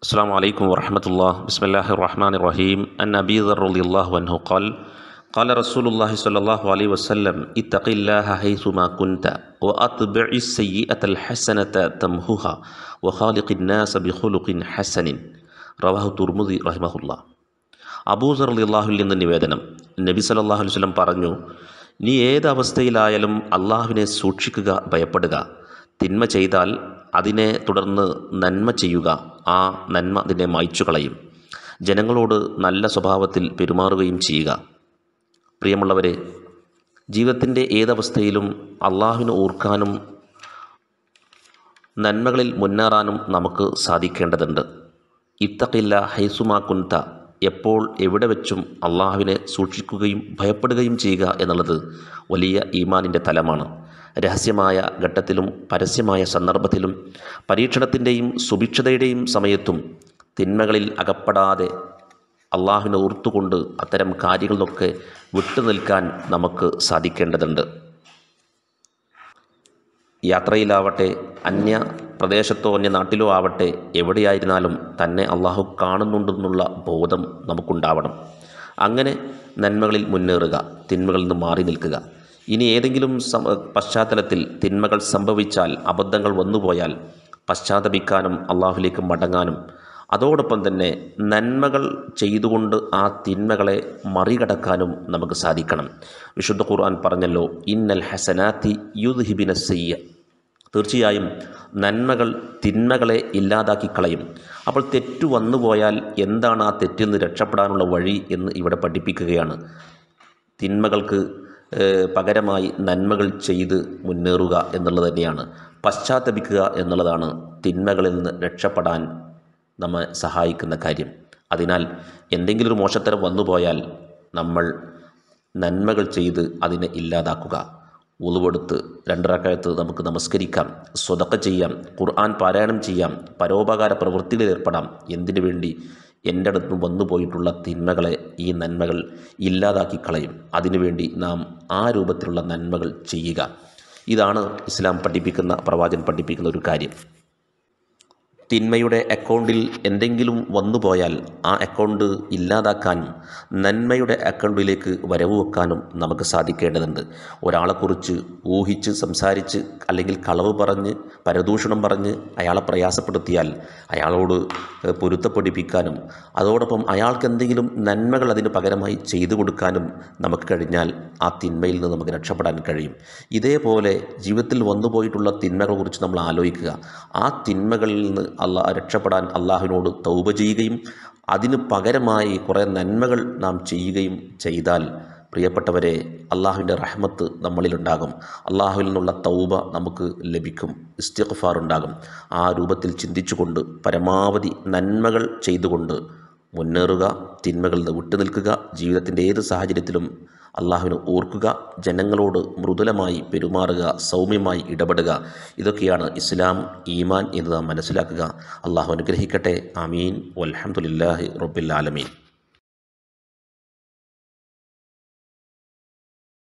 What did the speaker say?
السلام عليكم ورحمة الله بسم الله الرحمن الرحيم أن أبي ذر رضي الله عنه قال قال رسول الله صلى الله عليه وسلم اتق الله حيثما كنت وأتبع السيئة الحسنة تمهها وخالق الناس بخلق حسن റവാഹു തുർമുദി റഹിമഹുല്ല അബൂസർ അള്ളാഹുൽ നിന്ന് നിവേദനം നബി സല്ലാഹു വല്ലം പറഞ്ഞു നീ ഏത് അവസ്ഥയിലായാലും അള്ളാഹുവിനെ സൂക്ഷിക്കുക ഭയപ്പെടുക തിന്മ ചെയ്താൽ അതിനെ തുടർന്ന് നന്മ ചെയ്യുക ആ നന്മ അതിനെ മായ്ച്ചു കളയും ജനങ്ങളോട് നല്ല സ്വഭാവത്തിൽ പെരുമാറുകയും ചെയ്യുക പ്രിയമുള്ളവരെ ജീവിതത്തിൻ്റെ ഏതവസ്ഥയിലും അള്ളാഹുവിനെ ഓർക്കാനും നന്മകളിൽ മുന്നേറാനും നമുക്ക് സാധിക്കേണ്ടതുണ്ട് ഇത്തക്കില്ല ഹൈസുമാ കുന്ത എപ്പോൾ എവിടെ വെച്ചും അള്ളാഹുവിനെ സൂക്ഷിക്കുകയും ഭയപ്പെടുകയും ചെയ്യുക എന്നുള്ളത് വലിയ ഈമാനിൻ്റെ തലമാണ് രഹസ്യമായ ഘട്ടത്തിലും പരസ്യമായ സന്ദർഭത്തിലും പരീക്ഷണത്തിൻ്റെയും സുഭിക്ഷതയുടെയും സമയത്തും തിന്മകളിൽ അകപ്പെടാതെ അള്ളാഹുവിനെ ഓർത്തുകൊണ്ട് അത്തരം വിട്ടു വിട്ടുനിൽക്കാൻ നമുക്ക് സാധിക്കേണ്ടതുണ്ട് യാത്രയിലാവട്ടെ അന്യ പ്രദേശത്തോ അന്യ നാട്ടിലോ ആവട്ടെ എവിടെയായിരുന്നാലും തന്നെ അള്ളാഹു കാണുന്നുണ്ടെന്നുള്ള ബോധം നമുക്കുണ്ടാവണം അങ്ങനെ നന്മകളിൽ മുന്നേറുക തിന്മകളിൽ നിന്ന് മാറി നിൽക്കുക ഇനി ഏതെങ്കിലും പശ്ചാത്തലത്തിൽ തിന്മകൾ സംഭവിച്ചാൽ അബദ്ധങ്ങൾ വന്നുപോയാൽ പശ്ചാത്തപിക്കാനും അള്ളാഹുലേക്ക് മടങ്ങാനും അതോടൊപ്പം തന്നെ നന്മകൾ ചെയ്തുകൊണ്ട് ആ തിന്മകളെ മറികടക്കാനും നമുക്ക് സാധിക്കണം വിശുദ്ധ ഖുർആൻ പറഞ്ഞല്ലോ ഇന്നൽ ഹസനാത്തി യുദ്ഹിബിന സയ്യ തീർച്ചയായും നന്മകൾ തിന്മകളെ ഇല്ലാതാക്കി കളയും അപ്പോൾ തെറ്റു വന്നുപോയാൽ എന്താണ് ആ തെറ്റിൽ നിന്ന് രക്ഷപ്പെടാനുള്ള വഴി എന്ന് ഇവിടെ പഠിപ്പിക്കുകയാണ് തിന്മകൾക്ക് പകരമായി നന്മകൾ ചെയ്ത് മുന്നേറുക എന്നുള്ളത് തന്നെയാണ് പശ്ചാത്തപിക്കുക എന്നുള്ളതാണ് തിന്മകളിൽ നിന്ന് രക്ഷപ്പെടാൻ നമ്മെ സഹായിക്കുന്ന കാര്യം അതിനാൽ എന്തെങ്കിലും ഒരു മോശത്തരം വന്നുപോയാൽ നമ്മൾ നന്മകൾ ചെയ്ത് അതിനെ ഇല്ലാതാക്കുക ഉളുവെടുത്ത് രണ്ടരക്കാലത്ത് നമുക്ക് നമസ്കരിക്കാം സ്വതക്ക ചെയ്യാം ഖുർആൻ പാരായണം ചെയ്യാം പരോപകാര പ്രവൃത്തിയിൽ ഏർപ്പെടാം എന്തിനു വേണ്ടി എൻ്റെ അടുത്ത് വന്നു പോയിട്ടുള്ള തിന്മകളെ ഈ നന്മകൾ ഇല്ലാതാക്കി കളയും അതിനുവേണ്ടി നാം ആ രൂപത്തിലുള്ള നന്മകൾ ചെയ്യുക ഇതാണ് ഇസ്ലാം പഠിപ്പിക്കുന്ന പ്രവാചകൻ പഠിപ്പിക്കുന്ന ഒരു കാര്യം തിന്മയുടെ അക്കൗണ്ടിൽ എന്തെങ്കിലും വന്നുപോയാൽ ആ അക്കൗണ്ട് ഇല്ലാതാക്കാനും നന്മയുടെ അക്കൗണ്ടിലേക്ക് വരവ് വെക്കാനും നമുക്ക് സാധിക്കേണ്ടതുണ്ട് ഒരാളെക്കുറിച്ച് ഊഹിച്ച് സംസാരിച്ച് അല്ലെങ്കിൽ കളവ് പറഞ്ഞ് പരദൂഷണം പറഞ്ഞ് അയാളെ പ്രയാസപ്പെടുത്തിയാൽ അയാളോട് പൊരുത്തപ്പെടിപ്പിക്കാനും അതോടൊപ്പം അയാൾക്ക് എന്തെങ്കിലും നന്മകൾ അതിന് പകരമായി ചെയ്തു കൊടുക്കാനും നമുക്ക് കഴിഞ്ഞാൽ ആ തിന്മയിൽ നിന്ന് നമുക്ക് രക്ഷപ്പെടാൻ കഴിയും ഇതേപോലെ ജീവിതത്തിൽ വന്നുപോയിട്ടുള്ള തിന്മകളെക്കുറിച്ച് നമ്മൾ ആലോചിക്കുക ആ തിന്മകളിൽ നിന്ന് അള്ളാ രക്ഷപ്പെടാൻ അള്ളാഹുവിനോട് തൗബ ചെയ്യുകയും അതിന് പകരമായി കുറേ നന്മകൾ നാം ചെയ്യുകയും ചെയ്താൽ പ്രിയപ്പെട്ടവരെ അള്ളാഹുവിൻ്റെ റഹ്മത്ത് നമ്മളിലുണ്ടാകും അള്ളാഹുവിൽ നിന്നുള്ള തൗബ നമുക്ക് ലഭിക്കും ഇസ്തിഖ്ഫാർ ഉണ്ടാകും ആ രൂപത്തിൽ ചിന്തിച്ചുകൊണ്ട് പരമാവധി നന്മകൾ ചെയ്തുകൊണ്ട് മുന്നേറുക തിന്മകളിൽ നിന്ന് വിട്ടുനിൽക്കുക ജീവിതത്തിൻ്റെ ഏത് സാഹചര്യത്തിലും അള്ളാഹുവിനെ ഓർക്കുക ജനങ്ങളോട് മൃദുലമായി പെരുമാറുക സൗമ്യമായി ഇടപെടുക ഇതൊക്കെയാണ് ഇസ്ലാം ഈമാൻ എന്ന് നാം മനസ്സിലാക്കുക അള്ളാഹു അനുഗ്രഹിക്കട്ടെ അമീൻ വലഹമുല്ലാഹി റബ്ബിൽ ആലമീൻ